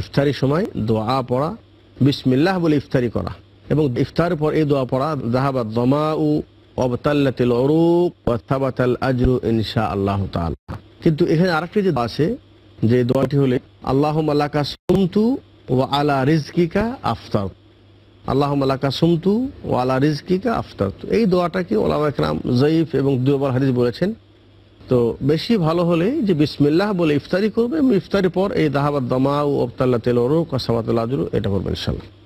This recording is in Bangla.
ইফতারি সময় দোয়া পড়া বিসমিল্লাহ বলে ইফতারি করা এবং ইফতার পর এই দোয়া পড়া জাহাবাদ দমা উ অবতাল্লাতিল অরুক অস্তাবাতাল আজরু ইনশা আল্লাহ কিন্তু এখানে আরেকটি যে আছে যে দোয়াটি হলে আল্লাহ মাল্লাকা সুমতু ও আলা রিজকিকা আফতার আল্লাহ মাল্লাকা সুমতু ও আলা রিজকিকা আফতার এই দোয়াটাকে ওলামা একরাম জয়ীফ এবং দুবার হাদিস বলেছেন তো বেশি ভালো হলে যে বিসমিল্লাহ বলে ইফতারি করবে ইফতারি পর এই দাহাবাদ দমা ও অবতাল্লা তেলরু ওরুক এটা করবেন ইনশাল্লাহ